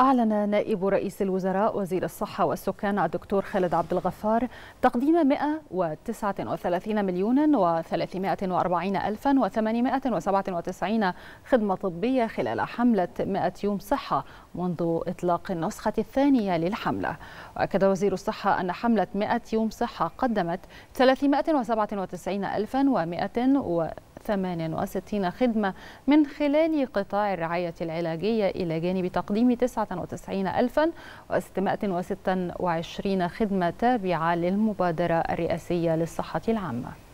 أعلن نائب رئيس الوزراء وزير الصحة والسكان الدكتور خالد عبد الغفار تقديم 139 مليون و340 ألفا و897 خدمة طبية خلال حملة 100 يوم صحة منذ إطلاق النسخة الثانية للحملة وأكد وزير الصحة أن حملة 100 يوم صحة قدمت 397 ألفا و100 68 خدمة من خلال قطاع الرعاية العلاجية إلى جانب تقديم 99626 خدمة تابعة للمبادرة الرئاسية للصحة العامة